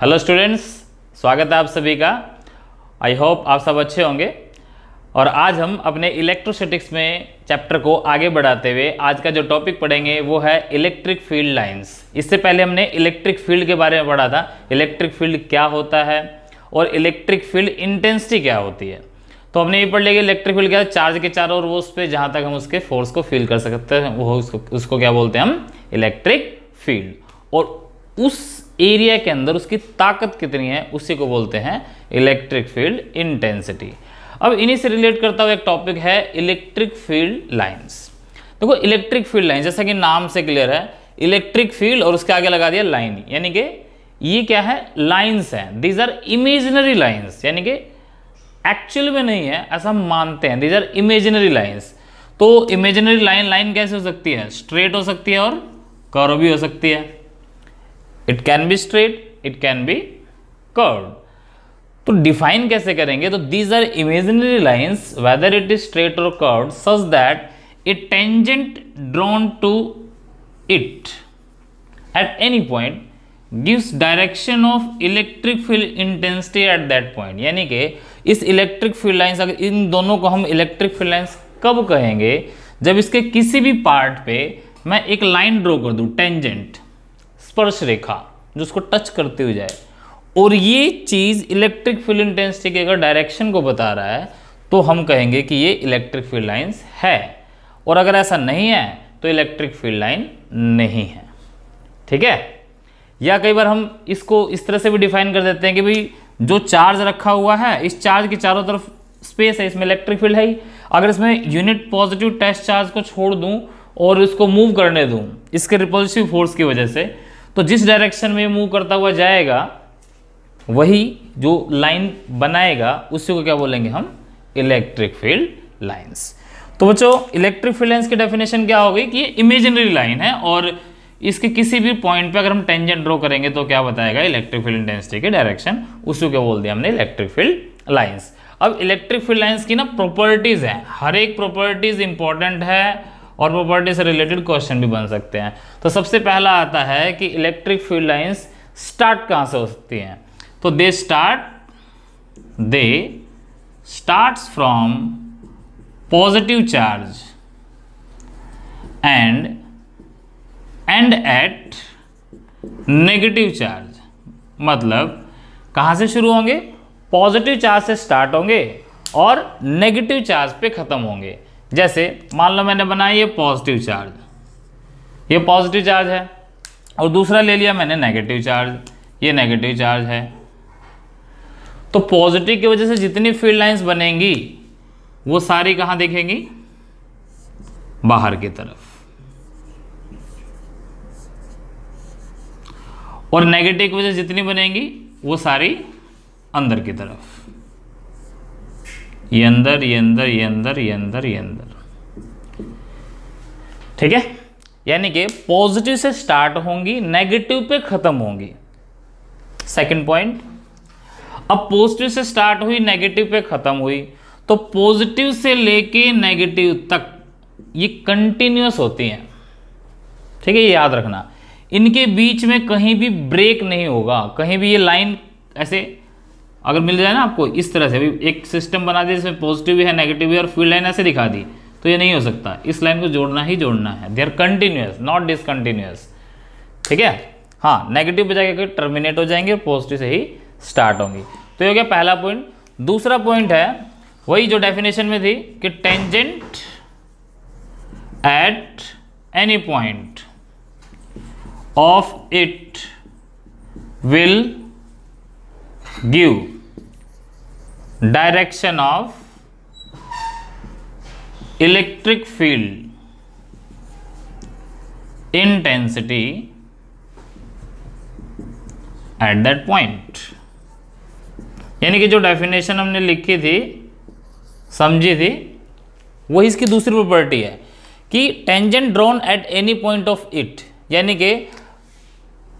hello students स्वागत है आप सभी का आई होप आप सब अच्छे होंगे और आज हम अपने इलेक्ट्रोस्टैटिक्स में चैप्टर को आगे बढ़ाते हुए आज का जो टॉपिक पढ़ेंगे वो है इलेक्ट्रिक फील्ड लाइंस इससे पहले हमने इलेक्ट्रिक फील्ड के बारे में पढ़ा था इलेक्ट्रिक फील्ड क्या होता है और इलेक्ट्रिक फील्ड इंटेंसिटी क्या होती है तो हमने ये पढ़ लिया कि इलेक्ट्रिक फील्ड क्या है चार्ज के चारों और वो उस पर जहाँ तक हम उसके फोर्स को फील कर सकते हैं वो उसको, उसको क्या बोलते हैं हम इलेक्ट्रिक फील्ड और उस एरिया के अंदर उसकी ताकत कितनी है उसी को बोलते हैं इलेक्ट्रिक फील्ड इंटेंसिटी अब इन्हीं से रिलेट करता हुआ एक टॉपिक है इलेक्ट्रिक फील्ड लाइंस देखो इलेक्ट्रिक फील्ड लाइन जैसा कि नाम से क्लियर है इलेक्ट्रिक फील्ड और उसके आगे लगा दिया लाइन यानी कि ये क्या है लाइन्स हैं दीज आर इमेजिनरी लाइन्स यानी कि एक्चुअल में नहीं है ऐसा हम मानते हैं दीज आर इमेजिनरी लाइन्स तो इमेजिनरी लाइन लाइन कैसे हो सकती है स्ट्रेट हो सकती है और कर्व भी हो सकती है it can be straight it can be curve तो डिफाइन कैसे करेंगे तो these are imaginary lines whether it is straight और curve such that a tangent drawn to it at any point gives direction of electric field intensity at that point यानी कि इस electric field lines अगर इन दोनों को हम electric field lines कब कहेंगे जब इसके किसी भी पार्ट पे मैं एक लाइन ड्रॉ कर दूं टेंजेंट स्पर्श रेखा जो उसको टच करते हुए जाए और ये चीज़ इलेक्ट्रिक फील्ड इंटेंसिटी के अगर डायरेक्शन को बता रहा है तो हम कहेंगे कि ये इलेक्ट्रिक फील्ड लाइन्स है और अगर ऐसा नहीं है तो इलेक्ट्रिक फील्ड लाइन नहीं है ठीक है या कई बार हम इसको इस तरह से भी डिफाइन कर देते हैं कि भाई जो चार्ज रखा हुआ है इस चार्ज के चारों तरफ स्पेस है इसमें इलेक्ट्रिक फील्ड है ही अगर इसमें यूनिट पॉजिटिव टेस्ट चार्ज को छोड़ दूँ और इसको मूव करने दूँ इसके रिपोजिटिव फोर्स की वजह से तो जिस डायरेक्शन में मूव करता हुआ जाएगा वही जो लाइन बनाएगा उसी को क्या बोलेंगे हम इलेक्ट्रिक फील्ड लाइन्स तो बच्चों इलेक्ट्रिक फील्ड लाइन्स की डेफिनेशन क्या हो गई कि ये इमेजिनरी लाइन है और इसके किसी भी पॉइंट पे अगर हम टेंजेंट ड्रॉ करेंगे तो क्या बताएगा इलेक्ट्रिक फील्ड इंटेंसिटी के डायरेक्शन उसी को बोल दिया हमने इलेक्ट्रिक फील्ड लाइन्स अब इलेक्ट्रिक फील्ड लाइन्स की ना प्रॉपर्टीज़ हैं हर एक प्रॉपर्टीज़ इंपॉर्टेंट है और प्रॉपर्टी से रिलेटेड क्वेश्चन भी बन सकते हैं तो सबसे पहला आता है कि इलेक्ट्रिक फील्ड लाइन्स स्टार्ट कहाँ से हो सकती हैं तो they start they start from positive charge and end at negative charge मतलब कहाँ से शुरू होंगे पॉजिटिव चार्ज से स्टार्ट होंगे और नेगेटिव चार्ज पे ख़त्म होंगे जैसे मान लो मैंने बनाया ये पॉजिटिव चार्ज ये पॉजिटिव चार्ज है और दूसरा ले लिया मैंने नेगेटिव चार्ज ये नेगेटिव चार्ज है तो पॉजिटिव की वजह से जितनी फील्ड लाइंस बनेंगी वो सारी कहाँ देखेंगी बाहर की तरफ और नेगेटिव की वजह से जितनी बनेंगी वो सारी अंदर की तरफ ये अंदर ये अंदर ये अंदर ये अंदर ये अंदर ठीक है यानी कि पॉजिटिव से स्टार्ट होंगी नेगेटिव पे ख़त्म होंगी सेकंड पॉइंट अब पॉजिटिव से स्टार्ट हुई नेगेटिव पे ख़त्म हुई तो पॉजिटिव से लेके नेगेटिव तक ये कंटिन्यूस होती हैं ठीक है ये याद रखना इनके बीच में कहीं भी ब्रेक नहीं होगा कहीं भी ये लाइन ऐसे अगर मिल जाए ना आपको इस तरह से अभी एक सिस्टम बना दिया जिसमें पॉजिटिव भी है नेगेटिव भी और फील्ड लाइन ऐसे दिखा दी तो ये नहीं हो सकता इस लाइन को जोड़ना ही जोड़ना है they are continuous not discontinuous ठीक है हाँ नेगेटिव पे जाकर टर्मिनेट हो जाएंगे और पॉजिटिव से ही स्टार्ट होंगी तो ये हो गया पहला पॉइंट दूसरा पॉइंट है वही जो डेफिनेशन में थी कि tangent at any point of it will give direction of electric field intensity at that point यानी कि जो डेफिनेशन हमने लिखी थी समझी थी वो इसकी दूसरी प्रॉपर्टी है कि tangent drawn at any point of it यानी कि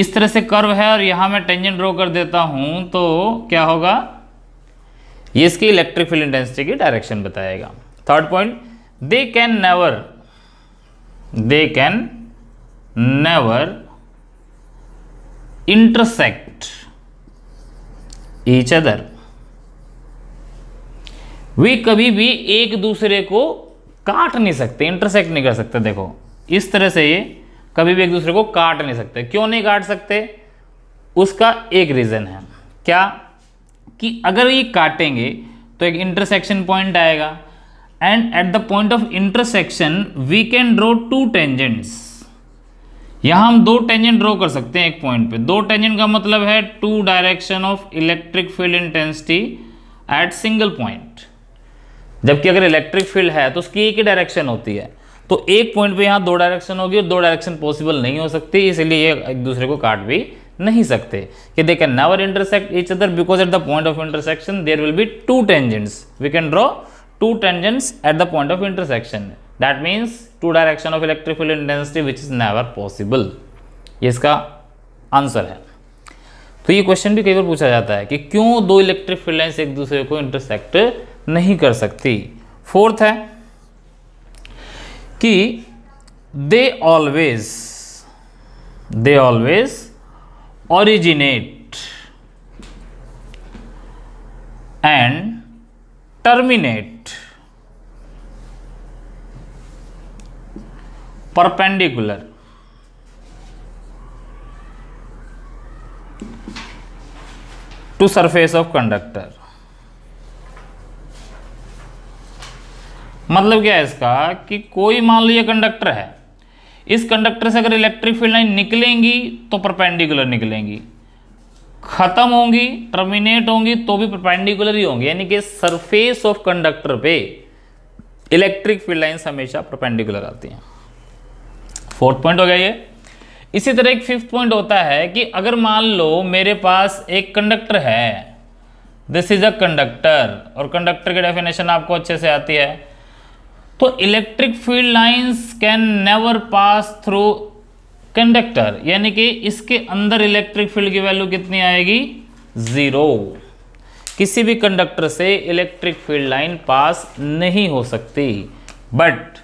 इस तरह से कर्व है और यहां मैं टेंजेंट ड्रॉ कर देता हूं तो क्या होगा ये इसकी इलेक्ट्रिक फील्ड इंटेंसिटी की डायरेक्शन बताएगा third point they can never they can never intersect each other वे कभी भी एक दूसरे को काट नहीं सकते इंटरसेक्ट नहीं कर सकते देखो इस तरह से ये कभी भी एक दूसरे को काट नहीं सकते क्यों नहीं काट सकते उसका एक रीज़न है क्या कि अगर ये काटेंगे तो एक इंटरसेक्शन पॉइंट आएगा and at the point of intersection we can draw two tangents यहाँ हम दो टेंजेंट ड्रॉ कर सकते हैं एक पॉइंट पे दो टेंजेंट का मतलब है two direction of electric field intensity at single point जबकि अगर इलेक्ट्रिक फील्ड है तो उसकी एक ही डायरेक्शन होती है तो एक पॉइंट पे यहाँ दो डायरेक्शन होगी और दो डायरेक्शन पॉसिबल नहीं हो सकती इसलिए एक दूसरे को काट भी नहीं सकते कि they can never intersect each other because at the point of intersection there will be two tangents we can draw two tangents at the point of intersection that means two direction of electric field intensity which is never possible ये इसका answer है तो ये question भी कई बार पूछा जाता है कि क्यों दो इलेक्ट्रिक फील्ड लाइन्स एक दूसरे को इंटरसेक्ट नहीं कर सकती फोर्थ है कि they always they always originate and terminate perpendicular to surface of conductor मतलब क्या है इसका कि कोई मान लिया कंडक्टर है इस कंडक्टर से अगर इलेक्ट्रिक फील्ड लाइन निकलेंगी तो परपेंडिकुलर निकलेंगी खत्म होंगी टर्मिनेट होंगी तो भी परपेंडिकुलर ही होंगी यानी कि सरफेस ऑफ कंडक्टर पे इलेक्ट्रिक फील्ड लाइन हमेशा परपेंडिकुलर आती हैं फोर्थ पॉइंट हो गया ये इसी तरह एक फिफ्थ पॉइंट होता है कि अगर मान लो मेरे पास एक कंडक्टर है दिस इज अ कंडक्टर और कंडक्टर की डेफिनेशन आपको अच्छे से आती है तो electric field lines can never pass through conductor यानी कि इसके अंदर इलेक्ट्रिक फील्ड की वैल्यू कितनी आएगी ज़ीरो किसी भी कंडक्टर से इलेक्ट्रिक फील्ड लाइन पास नहीं हो सकती बट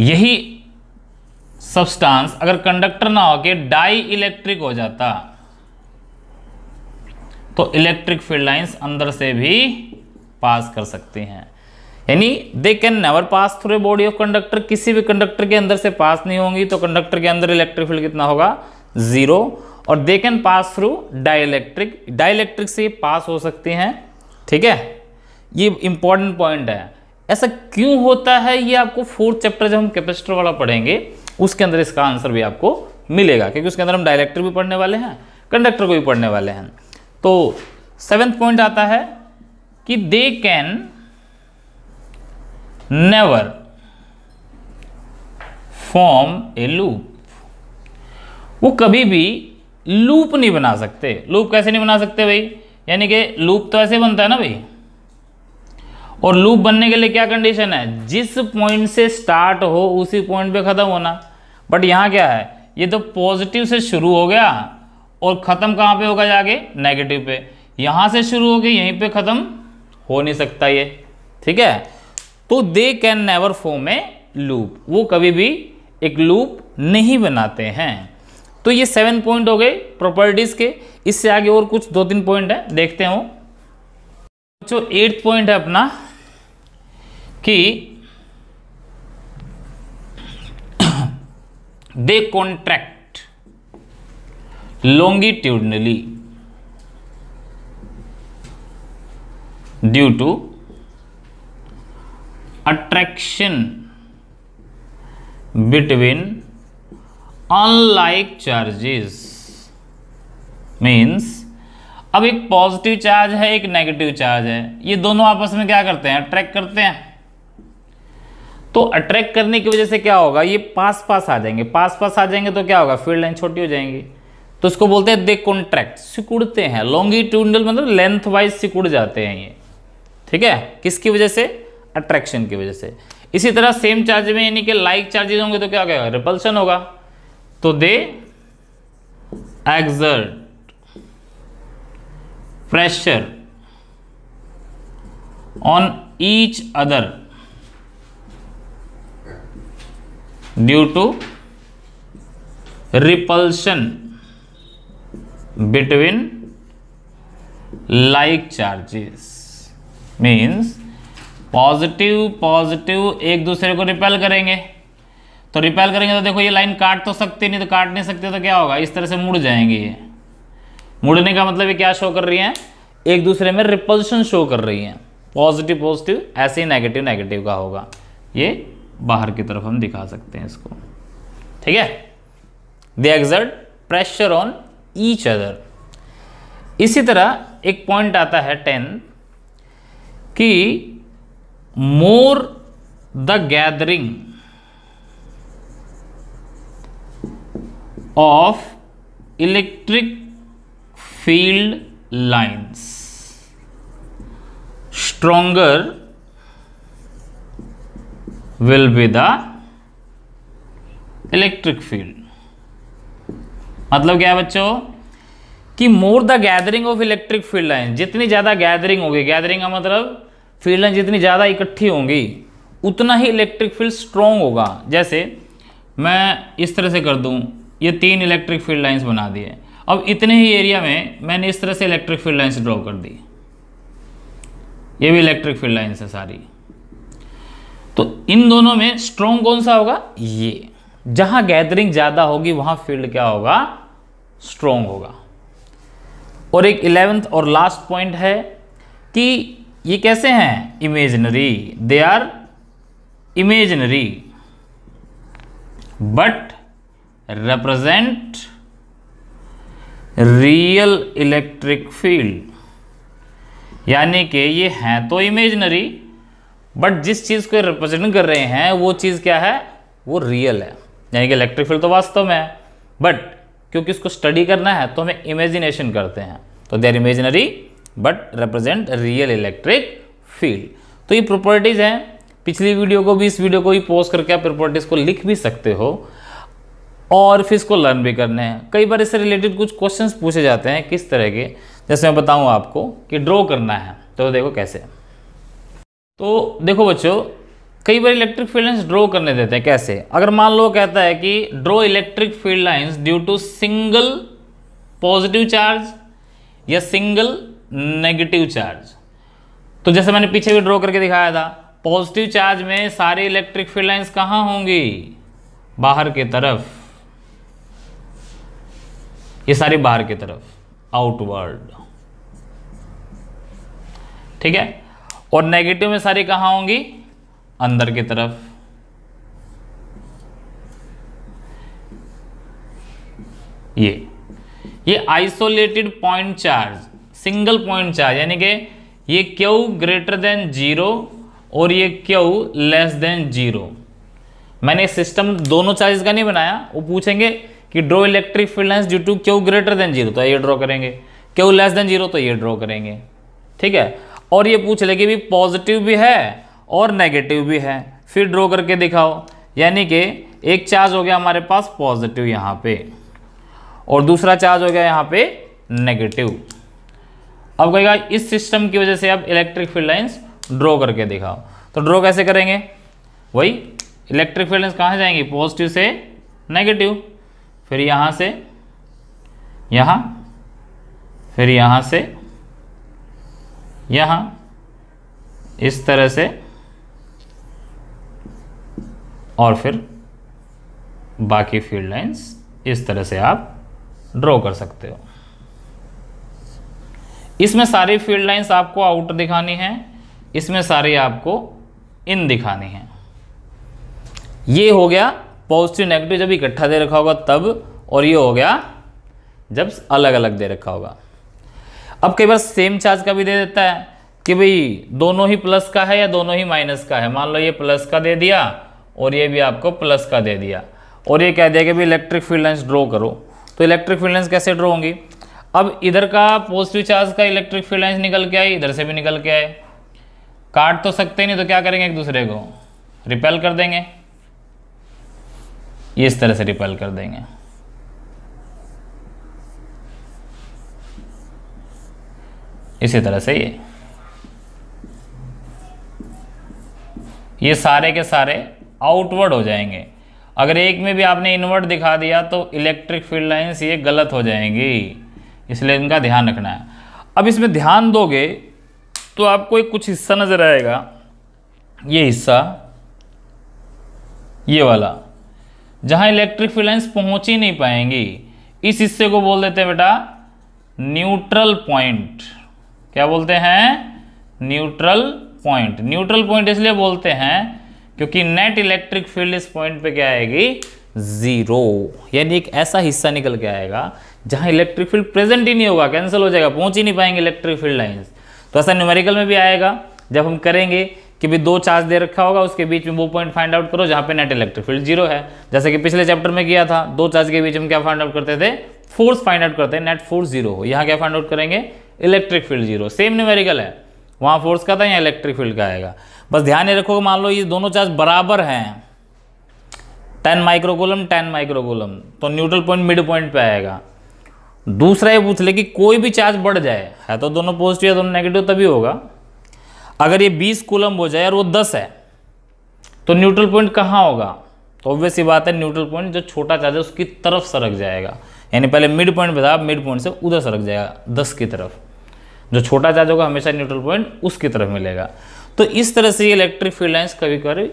यही सब्सटेंस अगर कंडक्टर ना होके डाई इलेक्ट्रिक हो जाता तो इलेक्ट्रिक फील्ड लाइंस अंदर से भी पास कर सकती हैं यानी they can never pass through a body of conductor किसी भी कंडक्टर के अंदर से पास नहीं होंगी तो कंडक्टर के अंदर इलेक्ट्रिक फील्ड कितना होगा जीरो और they can pass through dielectric dielectric से पास हो सकती हैं ठीक है ये इंपॉर्टेंट पॉइंट है ऐसा क्यों होता है ये आपको फोर्थ चैप्टर जब हम कैपेसिटर वाला पढ़ेंगे उसके अंदर इसका आंसर भी आपको मिलेगा क्योंकि उसके अंदर हम डायलेक्ट्रिक भी पढ़ने वाले हैं कंडक्टर को भी पढ़ने वाले हैं तो सेवेंथ पॉइंट आता है कि they can never form a loop वो कभी भी लूप नहीं बना सकते लूप कैसे नहीं बना सकते भाई यानी कि लूप तो ऐसे बनता है ना भाई और लूप बनने के लिए क्या कंडीशन है जिस पॉइंट से स्टार्ट हो उसी पॉइंट पे ख़त्म होना बट यहाँ क्या है ये तो पॉजिटिव से शुरू हो गया और ख़त्म कहाँ पे होगा जाके नेगेटिव पे यहाँ से शुरू हो गई यहीं पे ख़त्म हो नहीं सकता ये ठीक है तो they can never form a loop वो कभी भी एक लूप नहीं बनाते हैं तो ये सेवन पॉइंट हो गए प्रॉपर्टीज़ के इससे आगे और कुछ दो तीन पॉइंट है देखते हो जो एट पॉइंट है अपना कि they contract longitudinally due to attraction between unlike charges means अब एक पॉजिटिव चार्ज है एक नेगेटिव चार्ज है ये दोनों आपस में क्या करते हैं अट्रैक्ट करते हैं तो अट्रैक्ट करने की वजह से क्या होगा ये पास पास आ जाएंगे पास पास आ जाएंगे तो क्या होगा फील्ड लाइन छोटी हो जाएंगी तो इसको बोलते हैं दे कॉन्ट्रैक्ट सिकुड़ते हैं लॉन्गिट्यूडल मतलब लेंथ वाइज सिकुड़ जाते हैं ये ठीक है किसकी वजह से अट्रैक्शन की वजह से इसी तरह सेम चार्ज में यानी कि लाइक चार्जेज होंगे तो क्या हो गया रिपल्सन होगा तो they exert pressure on each other due to repulsion between like charges means positive positive एक दूसरे को रिपेल करेंगे तो रिपेल करेंगे तो देखो ये लाइन काट तो सकती नहीं तो काट नहीं सकती तो क्या होगा इस तरह से मुड़ जाएंगे ये मुड़ने का मतलब ये क्या शो कर रही है एक दूसरे में रिपल्शन शो कर रही है पॉजिटिव पॉजिटिव ऐसे ही नेगेटिव नेगेटिव का होगा ये बाहर की तरफ हम दिखा सकते हैं इसको ठीक है they exert pressure on each other इसी तरह एक पॉइंट आता है टेन कि more the gathering of electric field lines stronger will be the electric field मतलब क्या है बच्चों कि more the gathering of electric field line जितनी ज़्यादा गैदरिंग होगी गैदरिंग का मतलब फील्डें जितनी ज़्यादा इकट्ठी होंगी उतना ही इलेक्ट्रिक फील्ड स्ट्रॉन्ग होगा जैसे मैं इस तरह से कर दूँ ये तीन इलेक्ट्रिक फील्ड लाइन्स बना दिए अब इतने ही एरिया में मैंने इस तरह से इलेक्ट्रिक फील्ड लाइन्स ड्रॉ कर दी ये भी इलेक्ट्रिक फील्ड लाइन्स है सारी तो इन दोनों में स्ट्रॉन्ग कौन सा होगा ये जहां गैदरिंग ज़्यादा होगी वहां फील्ड क्या होगा स्ट्रॉन्ग होगा और एक इलेवेंथ और लास्ट पॉइंट है कि ये कैसे हैं imaginary they are imaginary but represent real electric field यानी कि ये हैं तो इमेजनरी बट जिस चीज़ को रिप्रेजेंट कर रहे हैं वो चीज़ क्या है वो रियल है यानी कि इलेक्ट्रिक फील्ड तो वास्तव में है बट क्योंकि इसको स्टडी करना है तो हमें इमेजिनेशन करते हैं तो they are imaginary but represent real electric field तो ये प्रॉपर्टीज़ हैं पिछली वीडियो को भी इस वीडियो को भी पोस्ट करके आप प्रॉपर्टीज़ को लिख भी सकते हो और फिर इसको लर्न भी करने हैं कई बार इससे रिलेटेड कुछ क्वेश्चंस पूछे जाते हैं किस तरह के जैसे मैं बताऊं आपको कि ड्रॉ करना है तो देखो कैसे तो देखो बच्चों कई बार इलेक्ट्रिक फील्ड लाइन्स ड्रॉ करने देते हैं कैसे अगर मान लो कहता है कि draw electric field lines due to single positive charge या सिंगल नेगेटिव चार्ज तो जैसे मैंने पीछे भी ड्रॉ करके दिखाया था पॉजिटिव चार्ज में सारी इलेक्ट्रिक फील्ड लाइन्स कहाँ होंगी बाहर की तरफ ये सारी बाहर की तरफ आउटवर्ड ठीक है और नेगेटिव में सारी कहाँ होंगी अंदर की तरफ ये ये isolated point charge single point charge यानी कि ये क्यू ग्रेटर देन जीरो और ये क्यू लेस देन जीरो मैंने सिस्टम दोनों चार्जेस का नहीं बनाया वो पूछेंगे कि draw electric field lines due to Q greater than zero तो ये ड्रॉ करेंगे क्यू लेस देन जीरो तो ये ड्रॉ करेंगे ठीक है और ये पूछ लेंगे भी पॉजिटिव भी है और नेगेटिव भी है फिर ड्रॉ करके दिखाओ यानी कि एक चार्ज हो गया हमारे पास पॉजिटिव यहाँ पे और दूसरा चार्ज हो गया यहाँ पे नेगेटिव अब कहेगा इस सिस्टम की वजह से आप इलेक्ट्रिक फील्ड लाइन्स ड्रॉ करके दिखाओ तो ड्रॉ कैसे करेंगे वही इलेक्ट्रिक फील्ड लाइन्स कहाँ जाएंगी पॉजिटिव से नेगेटिव फिर यहाँ से यहाँ फिर यहाँ से यहाँ इस तरह से और फिर बाकी फील्ड लाइन्स इस तरह से आप ड्रॉ कर सकते हो इसमें सारी फील्ड लाइन्स आपको आउट दिखानी है इसमें सारी आपको इन दिखानी है ये हो गया पॉजिटिव नेगेटिव जब इकट्ठा दे रखा होगा तब और ये हो गया जब अलग अलग दे रखा होगा अब कई बार सेम चार्ज का भी दे देता है कि भाई दोनों ही प्लस का है या दोनों ही माइनस का है मान लो ये प्लस का दे दिया और ये भी आपको प्लस का दे दिया और ये कह दिया कि भाई इलेक्ट्रिक फील्ड लाइन्स ड्रॉ करो तो इलेक्ट्रिक फील्ड लाइन्स कैसे ड्रॉ होंगी अब इधर का पॉजिटिव चार्ज का इलेक्ट्रिक फील्ड लाइन्स निकल के आए इधर से भी निकल के आए काट तो सकते नहीं तो क्या करेंगे एक दूसरे को रिपेल कर देंगे ये इस तरह से रिपेल कर देंगे इसी तरह से ये ये सारे के सारे आउटवर्ड हो जाएंगे अगर एक में भी आपने इनवर्ड दिखा दिया तो इलेक्ट्रिक फील्ड लाइंस ये गलत हो जाएंगी इसलिए इनका ध्यान रखना है अब इसमें ध्यान दोगे तो आपको एक कुछ हिस्सा नज़र आएगा ये हिस्सा ये वाला जहाँ इलेक्ट्रिक फील्ड लाइन्स पहुँच ही नहीं पाएंगी इस हिस्से को बोल देते हैं बेटा न्यूट्रल पॉइंट क्या बोलते हैं न्यूट्रल पॉइंट न्यूट्रल पॉइंट इसलिए बोलते हैं क्योंकि नेट इलेक्ट्रिक फील्ड इस पॉइंट पे क्या आएगी ज़ीरो यानी एक ऐसा हिस्सा निकल के आएगा जहाँ इलेक्ट्रिक फील्ड प्रेजेंट ही नहीं होगा कैंसिल हो जाएगा पहुँच ही नहीं पाएंगे इलेक्ट्रिक फील्ड लाइन्स तो ऐसा न्यूमेरिकल में भी आएगा जब हम करेंगे कि भी दो चार्ज दे रखा होगा उसके बीच में वो पॉइंट फाइंड आउट करो जहाँ पे नेट इलेक्ट्रिक फील्ड जीरो है जैसे कि पिछले चैप्टर में किया था दो चार्ज के बीच हम क्या फाइंड आउट करते थे फोर्स फाइंड आउट करते हैं नेट फोर्स जीरो हो यहाँ क्या फाइंड आउट करेंगे electric field zero same numerical है वहाँ फोर्स का था या इलेक्ट्रिक फील्ड का आएगा बस ध्यान रखो मान लो ये दोनों चार्ज बराबर हैं टेन माइक्रोकोलम टेन माइक्रोकोलम तो न्यूट्रल पॉइंट मिड पॉइंट पे आएगा दूसरा ये पूछ ले कि कोई भी चार्ज बढ़ जाए है तो दोनों पॉजिटिव या दोनों नेगेटिव तभी होगा अगर ये 20 कूलम हो जाए और वो 10 है तो न्यूट्रल पॉइंट कहाँ होगा तो ऑब्वियस ही बात है न्यूट्रल पॉइंट जो छोटा चार्ज है उसकी तरफ सरक जाएगा यानी पहले मिड पॉइंट बताओ मिड पॉइंट से उधर सरक जाएगा दस की तरफ जो छोटा चार्ज होगा हमेशा न्यूट्रल पॉइंट उसकी तरफ मिलेगा तो इस तरह से ये इलेक्ट्रिक फील्ड लाइन्स कभी कभी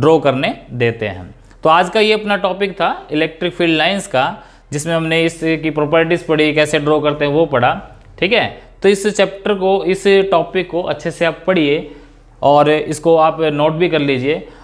ड्रॉ करने देते हैं तो आज का ये अपना टॉपिक था इलेक्ट्रिक फील्ड लाइन्स का जिसमें हमने इसकी प्रॉपर्टीज़ पढ़ी कैसे ड्रॉ करते हैं वो पढ़ा ठीक है तो इस चैप्टर को इस टॉपिक को अच्छे से आप पढ़िए और इसको आप नोट भी कर लीजिए